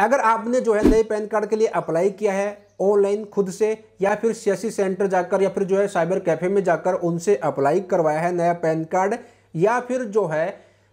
अगर आपने जो है नए पैन कार्ड के लिए अप्लाई किया है ऑनलाइन खुद से या फिर सियासी e सेंटर जाकर या फिर जो है साइबर कैफे में जाकर उनसे अप्लाई करवाया है नया पैन कार्ड या फिर जो है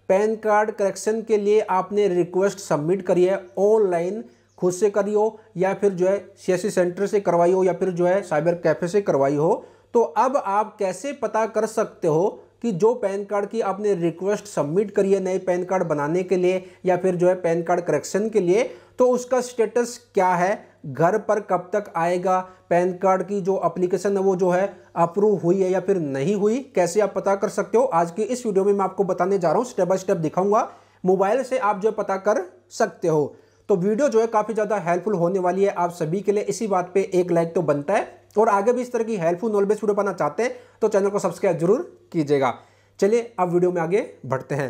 पैन कार्ड करेक्शन के लिए आपने रिक्वेस्ट सबमिट करी है ऑनलाइन खुद से करी हो या फिर जो है सियासी e सेंटर से करवाई हो या फिर जो है साइबर कैफे से करवाई हो तो अब आप कैसे पता कर सकते हो कि जो पैन कार्ड की आपने रिक्वेस्ट सबमिट करी है नए पैन कार्ड बनाने के लिए या फिर जो है पैन कार्ड करेक्शन के लिए तो उसका स्टेटस क्या है घर पर कब तक आएगा पैन कार्ड की जो एप्लीकेशन है वो जो है अप्रूव हुई है या फिर नहीं हुई कैसे आप पता कर सकते हो आज की इस वीडियो में मैं आपको बताने जा रहा हूँ स्टेप बाय स्टेप दिखाऊंगा मोबाइल से आप जो पता कर सकते हो तो वीडियो जो है काफ़ी ज़्यादा हेल्पफुल होने वाली है आप सभी के लिए इसी बात पे एक लाइक तो बनता है और आगे भी इस तरह की हेल्पफुल नॉलेज वीडियो पाना चाहते हैं तो चैनल को सब्सक्राइब जरूर कीजिएगा चलिए अब वीडियो में आगे बढ़ते हैं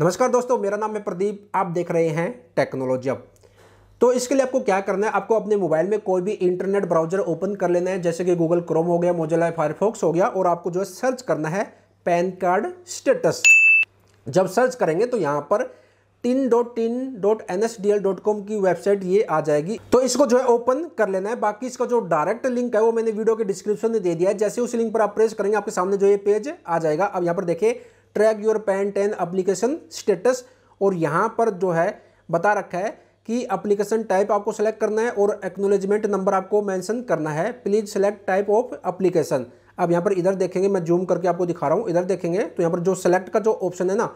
नमस्कार दोस्तों मेरा नाम है प्रदीप आप देख रहे हैं टेक्नोलॉजी अब तो इसके लिए आपको क्या करना है आपको अपने मोबाइल में कोई भी इंटरनेट ब्राउजर ओपन कर लेना है जैसे कि गूगल क्रोम हो गया मोजिला फायरफॉक्स हो गया और आपको जो है सर्च करना है पैन कार्ड स्टेटस जब सर्च करेंगे तो यहाँ पर TIN dot TIN dot N S D L dot com की वेबसाइट ये आ जाएगी तो इसको जो है ओपन कर लेना है बाकी इसका जो डायरेक्ट लिंक है वो मैंने वीडियो के डिस्क्रिप्शन में दे दिया है जैसे उस लिंक पर आप प्रेस करेंगे आपके सामने जो ये पेज आ जाएगा अब यहाँ पर देखिए track your PAN TAN application status और यहाँ पर जो है बता रखा है कि अप्लीकेशन टाइप आपको सेलेक्ट करना है और एक्नोलेजमेंट नंबर आपको मैंशन करना है please select type of application अब यहाँ पर इधर देखेंगे मैं जूम करके आपको दिखा रहा हूँ इधर देखेंगे तो यहाँ पर जो सेलेक्ट का जो ऑप्शन है ना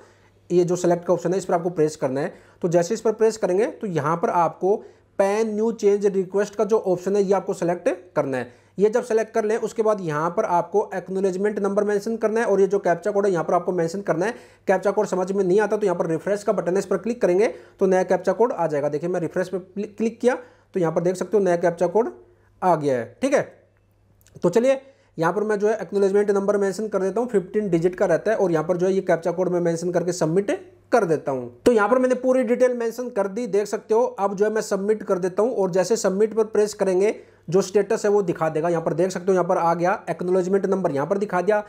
ये जो सेलेक्ट का ऑप्शन है इस पर आपको प्रेस करना है तो जैसे इस पर प्रेस करेंगे तो यहाँ पर आपको पैन न्यू चेंज रिक्वेस्ट का जो ऑप्शन है ये आपको सेलेक्ट करना है ये जब सेलेक्ट कर लें उसके बाद यहाँ पर आपको एक्नोलेजमेंट नंबर मेंशन करना है और ये जो कैप्चा कोड है यहाँ पर आपको मेंशन करना है कैप्चा कोड समझ में नहीं आता तो यहाँ पर रिफ्रेश का बटन है इस पर क्लिक करेंगे तो नया कैप्चा कोड आ जाएगा देखिए मैं रिफ्रेश पर क्लिक किया तो यहाँ पर देख सकते हो नया कैप्चा कोड आ गया है ठीक है तो चलिए यहाँ पर मैं जो है एक्नोलेजमेंट नंबर मेंशन कर देता हूँ फिफ्टीन डिजिट का रहता है और यहाँ पर जो है ये कैप्चा कोड मैं मेंशन करके सबमिट कर देता हूँ तो यहाँ पर मैंने पूरी डिटेल मेंशन कर दी देख सकते हो अब जो है मैं सबमिट कर देता हूँ और जैसे सबमिट पर प्रेस करेंगे जो स्टेटस है वो दिखा देगा यहाँ पर देख सकते हो यहाँ पर आ गया एक्नोलॉजमेंट नंबर यहाँ पर दिखा दिया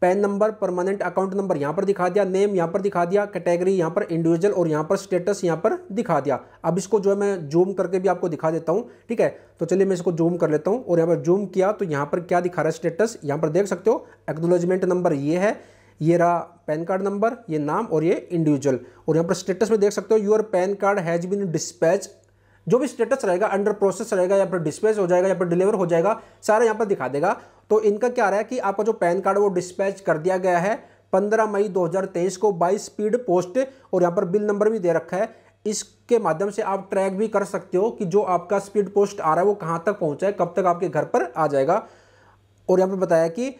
PAN number permanent account number यहाँ पर दिखा दिया नेम यहाँ पर दिखा दिया कैटेगरी यहाँ पर इंडिविजुअल और यहाँ पर स्टेटस यहाँ पर दिखा दिया अब इसको जो है मैं जूम करके भी आपको दिखा देता हूँ ठीक है तो चलिए मैं इसको जूम कर लेता हूँ और यहाँ पर जूम किया तो यहाँ पर क्या दिखा रहा है स्टेटस यहाँ पर देख सकते हो एक्नोलॉजमेंट नंबर ये है ये रहा पैन कार्ड नंबर ये नाम और ये इंडिविजुअल और यहाँ पर स्टेटस में देख सकते हो your PAN card has been dispatch जो भी स्टेटस रहेगा अंडर प्रोसेस रहेगा या फिर डिस्पैच हो जाएगा या फिर डिलीवर हो जाएगा सारा यहाँ पर दिखा देगा तो इनका क्या रहा है कि आपका जो पैन कार्ड वो डिस्पैच कर दिया गया है 15 मई 2023 को बाई स्पीड पोस्ट और यहाँ पर बिल नंबर भी दे रखा है इसके माध्यम से आप ट्रैक भी कर सकते हो कि जो आपका स्पीड पोस्ट आ रहा है वो कहाँ तक पहुँचा है कब तक आपके घर पर आ जाएगा और यहाँ पर बताया कि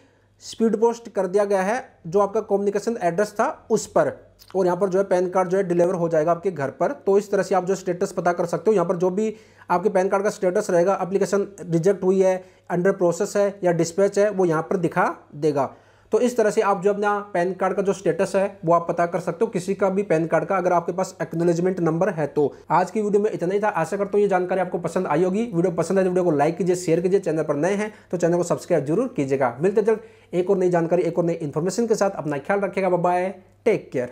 स्पीड पोस्ट कर दिया गया है जो आपका कम्युनिकेशन एड्रेस था उस पर और यहाँ पर जो है पैन कार्ड जो है डिलीवर हो जाएगा आपके घर पर तो इस तरह से आप जो स्टेटस पता कर सकते हो यहाँ पर जो भी आपके पैन कार्ड का स्टेटस रहेगा अप्लीकेशन रिजेक्ट हुई है अंडर प्रोसेस है या डिस्पैच है वो यहाँ पर दिखा देगा तो इस तरह से आप जो अपना पैन कार्ड का जो स्टेटस है वो आप पता कर सकते हो किसी का भी पैन कार्ड का अगर आपके पास एक्नोलेजमेंट नंबर है तो आज की वीडियो में इतना ही था आशा करता हूँ ये जानकारी आपको पसंद आई होगी वीडियो पसंद है तो वीडियो को लाइक कीजिए शेयर कीजिए चैनल पर नए हैं तो चैनल को सब्सक्राइब जरूर कीजिएगा मिलते जल्द एक और नई जानकारी एक और नई इन्फॉर्मेशन के साथ अपना ख्याल रखेगा बाय टेक केयर